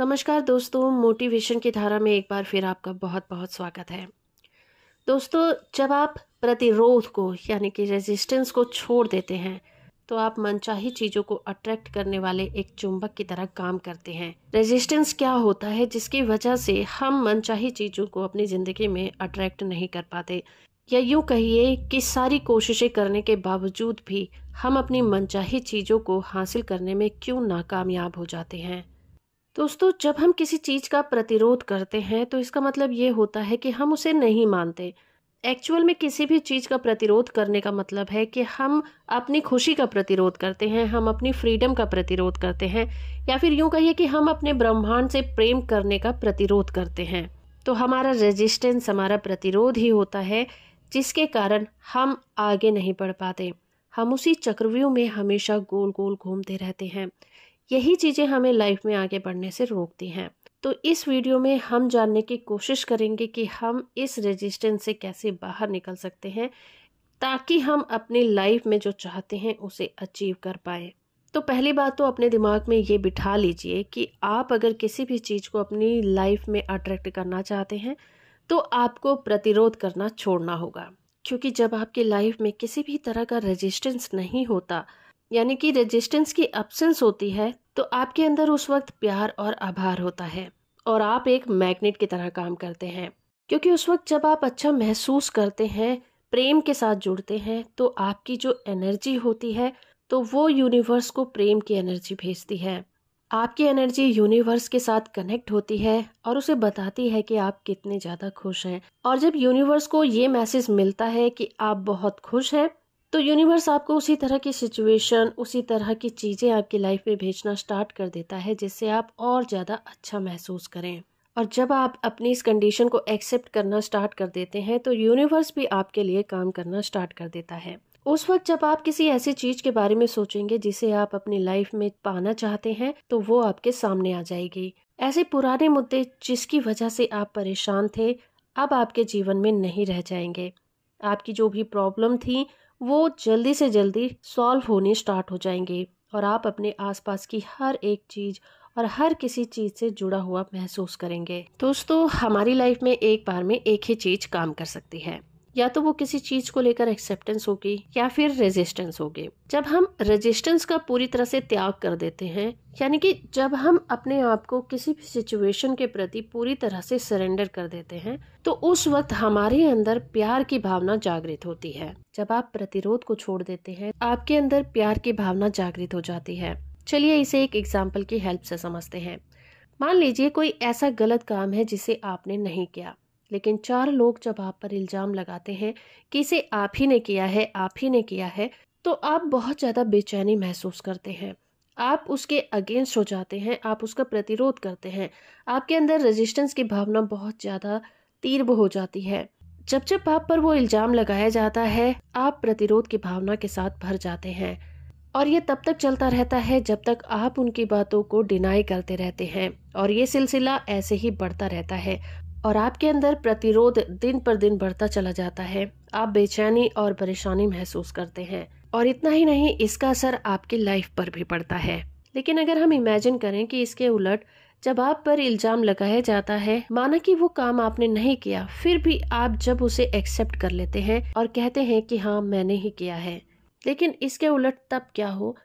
नमस्कार दोस्तों मोटिवेशन की धारा में एक बार फिर आपका बहुत बहुत स्वागत है दोस्तों जब आप प्रतिरोध को यानी कि रेजिस्टेंस को छोड़ देते हैं तो आप मनचाही चीज़ों को अट्रैक्ट करने वाले एक चुंबक की तरह काम करते हैं रेजिस्टेंस क्या होता है जिसकी वजह से हम मनचाही चीज़ों को अपनी ज़िंदगी में अट्रैक्ट नहीं कर पाते या यूँ कहिए कि सारी कोशिशें करने के बावजूद भी हम अपनी मनचाही चीज़ों को हासिल करने में क्यों नाकामयाब हो जाते हैं दोस्तों जब हम किसी चीज़ का प्रतिरोध करते हैं तो इसका मतलब ये होता है कि हम उसे नहीं मानते एक्चुअल में किसी भी चीज़ का प्रतिरोध करने का मतलब है कि हम अपनी खुशी का प्रतिरोध करते हैं हम अपनी फ्रीडम का प्रतिरोध करते हैं या फिर यूँ कहिए कि हम अपने ब्रह्मांड से प्रेम करने का प्रतिरोध करते हैं तो हमारा रेजिस्टेंस हमारा प्रतिरोध ही होता है जिसके कारण हम आगे नहीं बढ़ पाते हम उसी चक्रव्यूह में हमेशा गोल गोल घूमते रहते हैं यही चीज़ें हमें लाइफ में आगे बढ़ने से रोकती हैं तो इस वीडियो में हम जानने की कोशिश करेंगे कि हम इस रेजिस्टेंस से कैसे बाहर निकल सकते हैं ताकि हम अपनी लाइफ में जो चाहते हैं उसे अचीव कर पाए तो पहली बात तो अपने दिमाग में ये बिठा लीजिए कि आप अगर किसी भी चीज़ को अपनी लाइफ में अट्रैक्ट करना चाहते हैं तो आपको प्रतिरोध करना छोड़ना होगा क्योंकि जब आपकी लाइफ में किसी भी तरह का रेजिस्टेंस नहीं होता यानी कि रेजिस्टेंस की एब्सेंस होती है तो आपके अंदर उस वक्त प्यार और आभार होता है और आप एक मैग्नेट की तरह काम करते हैं क्योंकि उस वक्त जब आप अच्छा महसूस करते हैं प्रेम के साथ जुड़ते हैं तो आपकी जो एनर्जी होती है तो वो यूनिवर्स को प्रेम की एनर्जी भेजती है आपकी एनर्जी यूनिवर्स के साथ कनेक्ट होती है और उसे बताती है कि आप कितने ज़्यादा खुश हैं और जब यूनिवर्स को ये मैसेज मिलता है कि आप बहुत खुश हैं तो यूनिवर्स आपको उसी तरह की सिचुएशन उसी तरह की चीज़ें आपकी लाइफ में भेजना स्टार्ट कर देता है जिससे आप और ज़्यादा अच्छा महसूस करें और जब आप अपनी इस कंडीशन को एक्सेप्ट करना स्टार्ट कर देते हैं तो यूनिवर्स भी आपके लिए काम करना स्टार्ट कर देता है उस वक्त जब आप किसी ऐसी चीज के बारे में सोचेंगे जिसे आप अपनी लाइफ में पाना चाहते हैं तो वो आपके सामने आ जाएगी ऐसे पुराने मुद्दे जिसकी वजह से आप परेशान थे अब आपके जीवन में नहीं रह जाएंगे आपकी जो भी प्रॉब्लम थी वो जल्दी से जल्दी सॉल्व होने स्टार्ट हो जाएंगे और आप अपने आसपास की हर एक चीज़ और हर किसी चीज़ से जुड़ा हुआ महसूस करेंगे दोस्तों हमारी लाइफ में एक बार में एक ही चीज़ काम कर सकती है या तो वो किसी चीज को लेकर एक्सेप्टेंस होगी या फिर रेजिस्टेंस होगी जब हम रेजिस्टेंस का पूरी तरह से त्याग कर देते हैं यानी कि जब हम अपने आप को किसी भी सिचुएशन के प्रति पूरी तरह से सरेंडर कर देते हैं तो उस वक्त हमारे अंदर प्यार की भावना जागृत होती है जब आप प्रतिरोध को छोड़ देते हैं आपके अंदर प्यार की भावना जागृत हो जाती है चलिए इसे एक एग्जाम्पल की हेल्प से समझते हैं मान लीजिए कोई ऐसा गलत काम है जिसे आपने नहीं किया लेकिन चार लोग जब आप पर इल्ज़ाम लगाते हैं कि इसे आप ही ने किया है आप ही ने किया है तो आप बहुत ज़्यादा बेचैनी महसूस करते हैं आप उसके अगेंस्ट हो जाते हैं आप उसका प्रतिरोध करते हैं आपके अंदर रेजिस्टेंस की भावना बहुत ज़्यादा तीव्र हो जाती है जब जब आप पर वो इल्ज़ाम लगाया जाता है आप प्रतिरोध की भावना के साथ भर जाते हैं और ये तब तक चलता रहता है जब तक आप उनकी बातों को डिनाई करते रहते हैं और ये सिलसिला ऐसे ही बढ़ता रहता है और आपके अंदर प्रतिरोध दिन पर दिन बढ़ता चला जाता है आप बेचैनी और परेशानी महसूस करते हैं और इतना ही नहीं इसका असर आपकी लाइफ पर भी पड़ता है लेकिन अगर हम इमेजिन करें कि इसके उलट जब आप पर इल्जाम लगाया जाता है माना कि वो काम आपने नहीं किया फिर भी आप जब उसे एक्सेप्ट कर लेते हैं और कहते हैं कि हाँ मैंने ही किया है लेकिन इसके उलट तब क्या हो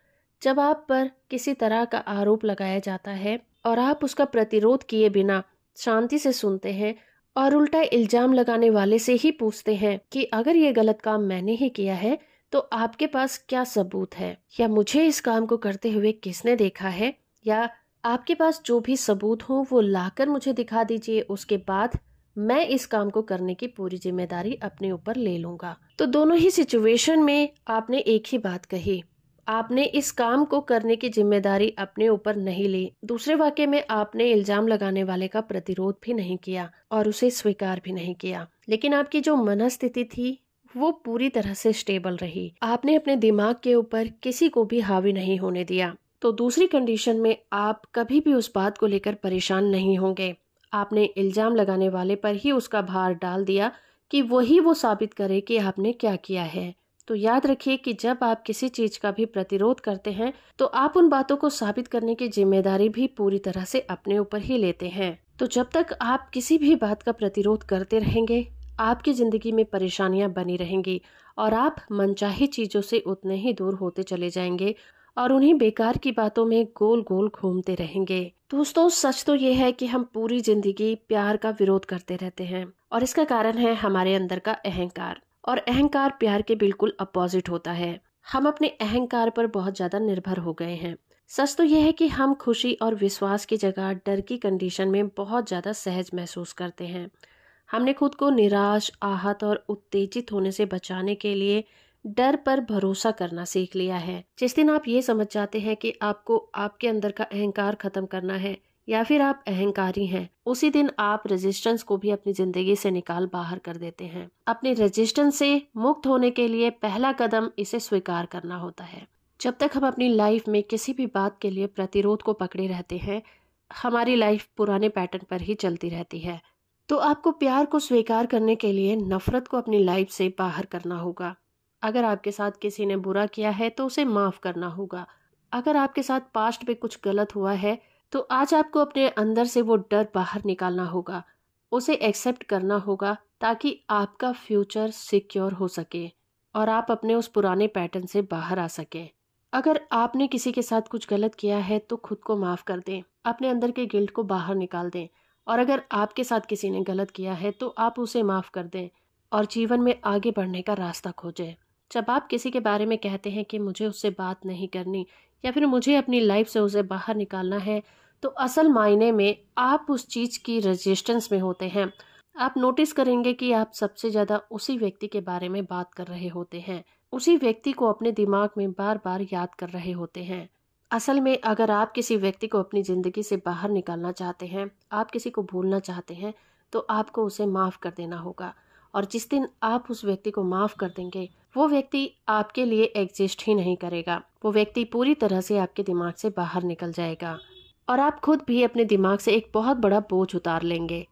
जब आप पर किसी तरह का आरोप लगाया जाता है और आप उसका प्रतिरोध किए बिना शांति से सुनते हैं और उल्टा इल्जाम लगाने वाले से ही पूछते हैं कि अगर ये गलत काम मैंने ही किया है तो आपके पास क्या सबूत है या मुझे इस काम को करते हुए किसने देखा है या आपके पास जो भी सबूत हो वो लाकर मुझे दिखा दीजिए उसके बाद मैं इस काम को करने की पूरी जिम्मेदारी अपने ऊपर ले लूंगा तो दोनों ही सिचुएशन में आपने एक ही बात कही आपने इस काम को करने की जिम्मेदारी अपने ऊपर नहीं ली दूसरे वाक्य में आपने इल्जाम लगाने वाले का प्रतिरोध भी नहीं किया और उसे स्वीकार भी नहीं किया लेकिन आपकी जो मनस्थिति थी वो पूरी तरह से स्टेबल रही आपने अपने दिमाग के ऊपर किसी को भी हावी नहीं होने दिया तो दूसरी कंडीशन में आप कभी भी उस बात को लेकर परेशान नहीं होंगे आपने इल्जाम लगाने वाले पर ही उसका भार डाल दिया कि वही वो साबित करे कि आपने क्या किया है तो याद रखिए कि जब आप किसी चीज का भी प्रतिरोध करते हैं तो आप उन बातों को साबित करने की जिम्मेदारी भी पूरी तरह से अपने ऊपर ही लेते हैं तो जब तक आप किसी भी बात का प्रतिरोध करते रहेंगे आपकी ज़िंदगी में परेशानियां बनी रहेंगी और आप मनचाही चीज़ों से उतने ही दूर होते चले जाएंगे और उन्हीं बेकार की बातों में गोल गोल घूमते रहेंगे दोस्तों सच तो ये है कि हम पूरी ज़िंदगी प्यार का विरोध करते रहते हैं और इसका कारण है हमारे अंदर का अहंकार और अहंकार प्यार के बिल्कुल अपोजिट होता है हम अपने अहंकार पर बहुत ज़्यादा निर्भर हो गए हैं सच तो यह है कि हम खुशी और विश्वास की जगह डर की कंडीशन में बहुत ज़्यादा सहज महसूस करते हैं हमने खुद को निराश आहत और उत्तेजित होने से बचाने के लिए डर पर भरोसा करना सीख लिया है जिस दिन आप ये समझ जाते हैं कि आपको आपके अंदर का अहंकार खत्म करना है या फिर आप अहंकारी हैं उसी दिन आप रेजिस्टेंस को भी अपनी ज़िंदगी से निकाल बाहर कर देते हैं अपने रेजिस्टेंस से मुक्त होने के लिए पहला कदम इसे स्वीकार करना होता है जब तक हम अपनी लाइफ में किसी भी बात के लिए प्रतिरोध को पकड़े रहते हैं हमारी लाइफ पुराने पैटर्न पर ही चलती रहती है तो आपको प्यार को स्वीकार करने के लिए नफरत को अपनी लाइफ से बाहर करना होगा अगर आपके साथ किसी ने बुरा किया है तो उसे माफ़ करना होगा अगर आपके साथ पास्ट में कुछ गलत हुआ है तो आज आपको अपने अंदर से वो डर बाहर निकालना होगा उसे एक्सेप्ट करना होगा ताकि आपका फ्यूचर सिक्योर हो सके और आप अपने उस पुराने पैटर्न से बाहर आ सकें अगर आपने किसी के साथ कुछ गलत किया है तो खुद को माफ़ कर दें अपने अंदर के गिल्ट को बाहर निकाल दें और अगर आपके साथ किसी ने गलत किया है तो आप उसे माफ़ कर दें और जीवन में आगे बढ़ने का रास्ता खोजें जब आप किसी के बारे में कहते हैं कि मुझे उससे बात नहीं करनी या फिर मुझे अपनी लाइफ से उसे बाहर निकालना है तो असल मायने में आप उस चीज़ की रेजिस्टेंस में होते हैं आप नोटिस करेंगे कि आप सबसे ज़्यादा उसी व्यक्ति के बारे में बात कर रहे होते हैं उसी व्यक्ति को अपने दिमाग में बार बार याद कर रहे होते हैं असल में अगर आप किसी व्यक्ति को अपनी ज़िंदगी से बाहर निकालना चाहते हैं आप किसी को भूलना चाहते हैं तो आपको उसे माफ़ कर देना होगा और जिस दिन आप उस व्यक्ति को माफ़ कर देंगे वो व्यक्ति आपके लिए एग्जिस्ट ही नहीं करेगा वो व्यक्ति पूरी तरह से आपके दिमाग से बाहर निकल जाएगा और आप खुद भी अपने दिमाग से एक बहुत बड़ा बोझ उतार लेंगे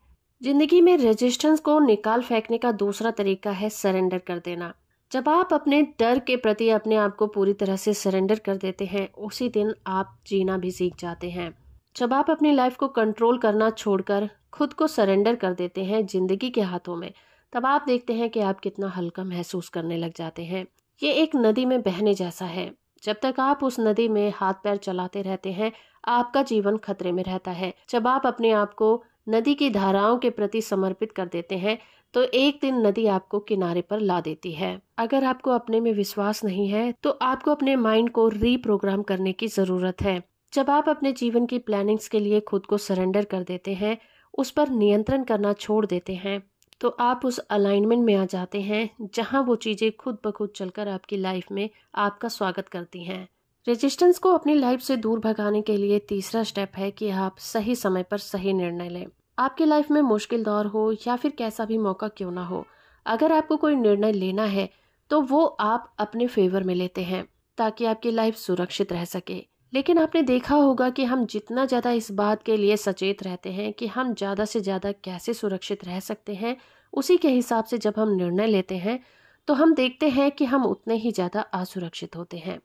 जिंदगी में रेजिस्टेंस को निकाल फेंकने का दूसरा तरीका है सरेंडर कर देना जब आप अपने डर के प्रति अपने आप को पूरी तरह से सरेंडर कर देते हैं उसी दिन आप जीना भी सीख जाते हैं जब आप अपनी लाइफ को कंट्रोल करना छोड़कर खुद को सरेंडर कर देते हैं जिंदगी के हाथों में तब आप देखते हैं कि आप कितना हल्का महसूस करने लग जाते हैं ये एक नदी में बहने जैसा है जब तक आप उस नदी में हाथ पैर चलाते रहते हैं आपका जीवन खतरे में रहता है जब आप अपने आप को नदी की धाराओं के प्रति समर्पित कर देते हैं तो एक दिन नदी आपको किनारे पर ला देती है अगर आपको अपने में विश्वास नहीं है तो आपको अपने माइंड को रीप्रोग्राम करने की ज़रूरत है जब आप अपने जीवन की प्लानिंग्स के लिए खुद को सरेंडर कर देते हैं उस पर नियंत्रण करना छोड़ देते हैं तो आप उस अलाइनमेंट में आ जाते हैं जहाँ वो चीज़ें खुद ब खुद चलकर आपकी लाइफ में आपका स्वागत करती हैं रेजिस्टेंस को अपनी लाइफ से दूर भगाने के लिए तीसरा स्टेप है कि आप सही समय पर सही निर्णय लें आपकी लाइफ में मुश्किल दौर हो या फिर कैसा भी मौका क्यों ना हो अगर आपको कोई निर्णय लेना है तो वो आप अपने फेवर में लेते हैं ताकि आपकी लाइफ सुरक्षित रह सके लेकिन आपने देखा होगा कि हम जितना ज़्यादा इस बात के लिए सचेत रहते हैं कि हम ज़्यादा से ज़्यादा कैसे सुरक्षित रह सकते हैं उसी के हिसाब से जब हम निर्णय लेते हैं तो हम देखते हैं कि हम उतने ही ज़्यादा असुरक्षित होते हैं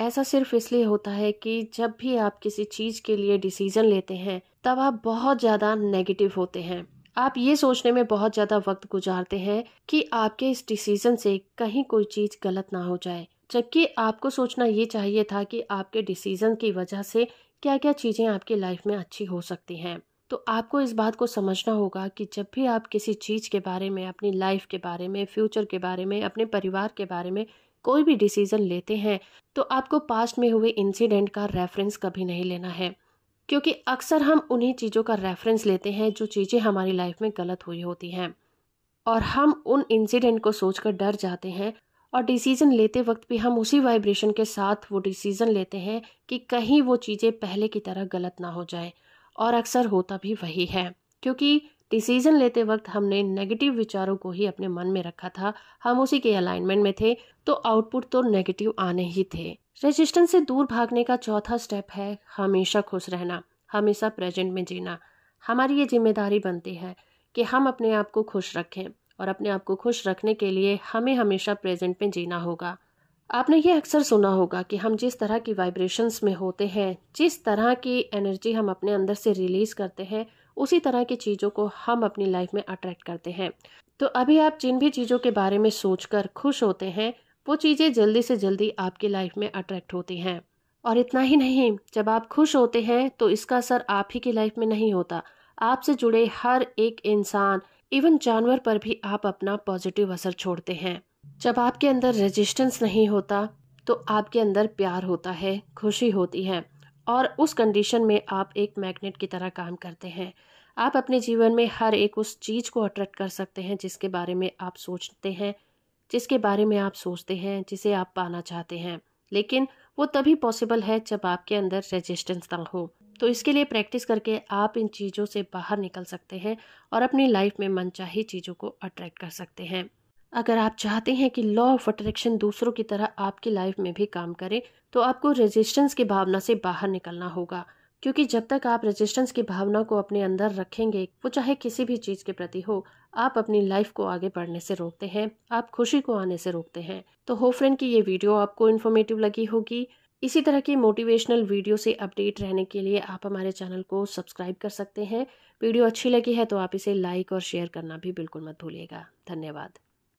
ऐसा सिर्फ इसलिए होता है कि जब भी आप किसी चीज़ के लिए डिसीज़न लेते हैं तब आप बहुत ज़्यादा नेगेटिव होते हैं आप ये सोचने में बहुत ज़्यादा वक्त गुजारते हैं कि आपके इस डिसीज़न से कहीं कोई चीज़ गलत ना हो जाए जबकि आपको सोचना ये चाहिए था कि आपके डिसीज़न की वजह से क्या क्या चीज़ें आपकी लाइफ में अच्छी हो सकती हैं तो आपको इस बात को समझना होगा कि जब भी आप किसी चीज़ के बारे में अपनी लाइफ के बारे में फ्यूचर के बारे में अपने परिवार के बारे में कोई भी डिसीज़न लेते हैं तो आपको पास्ट में हुए इंसिडेंट का रेफरेंस कभी नहीं लेना है क्योंकि अक्सर हम उन्हीं चीज़ों का रेफरेंस लेते हैं जो चीज़ें हमारी लाइफ में गलत हुई होती हैं और हम उन इंसिडेंट को सोचकर डर जाते हैं और डिसीज़न लेते वक्त भी हम उसी वाइब्रेशन के साथ वो डिसीज़न लेते हैं कि कहीं वो चीज़ें पहले की तरह गलत ना हो जाए और अक्सर होता भी वही है क्योंकि डिसीजन लेते वक्त हमने नेगेटिव विचारों को ही अपने मन में रखा था हम उसी के अलाइनमेंट में थे तो आउटपुट तो नेगेटिव आने ही थे रेजिस्टेंस से दूर भागने का चौथा स्टेप है हमेशा खुश रहना हमेशा प्रेजेंट में जीना हमारी ये जिम्मेदारी बनती है कि हम अपने आप को खुश रखें और अपने आप को खुश रखने के लिए हमें हमेशा प्रेजेंट में जीना होगा आपने ये अक्सर सुना होगा कि हम जिस तरह की वाइब्रेशंस में होते हैं जिस तरह की एनर्जी हम अपने अंदर से रिलीज करते हैं उसी तरह की चीज़ों को हम अपनी लाइफ में अट्रैक्ट करते हैं तो अभी आप जिन भी चीज़ों के बारे में सोचकर खुश होते हैं वो चीज़ें जल्दी से जल्दी आपकी लाइफ में अट्रैक्ट होती हैं और इतना ही नहीं जब आप खुश होते हैं तो इसका असर आप ही की लाइफ में नहीं होता आपसे जुड़े हर एक इंसान इवन जानवर पर भी आप अपना पॉजिटिव असर छोड़ते हैं जब आपके अंदर रेजिस्टेंस नहीं होता तो आपके अंदर प्यार होता है खुशी होती है और उस कंडीशन में आप एक मैग्नेट की तरह काम करते हैं आप अपने जीवन में हर एक उस चीज़ को अट्रैक्ट कर सकते हैं जिसके बारे में आप सोचते हैं जिसके बारे में आप सोचते हैं जिसे आप पाना चाहते हैं लेकिन वो तभी पॉसिबल है जब आपके अंदर रेजिस्टेंस ना हो तो इसके लिए प्रैक्टिस करके आप इन चीज़ों से बाहर निकल सकते हैं और अपनी लाइफ में मनचाही चीज़ों को अट्रैक्ट कर सकते हैं अगर आप चाहते हैं कि लॉ ऑफ अट्रैक्शन दूसरों की तरह आपकी लाइफ में भी काम करे तो आपको रेजिस्टेंस की भावना से बाहर निकलना होगा क्योंकि जब तक आप रेजिस्टेंस की भावना को अपने अंदर रखेंगे वो चाहे किसी भी चीज़ के प्रति हो आप अपनी लाइफ को आगे बढ़ने से रोकते हैं आप खुशी को आने से रोकते हैं तो हो फ्रेंड की ये वीडियो आपको इन्फॉर्मेटिव लगी होगी इसी तरह की मोटिवेशनल वीडियो से अपडेट रहने के लिए आप हमारे चैनल को सब्सक्राइब कर सकते हैं वीडियो अच्छी लगी है तो आप इसे लाइक और शेयर करना भी बिल्कुल मत भूलिएगा धन्यवाद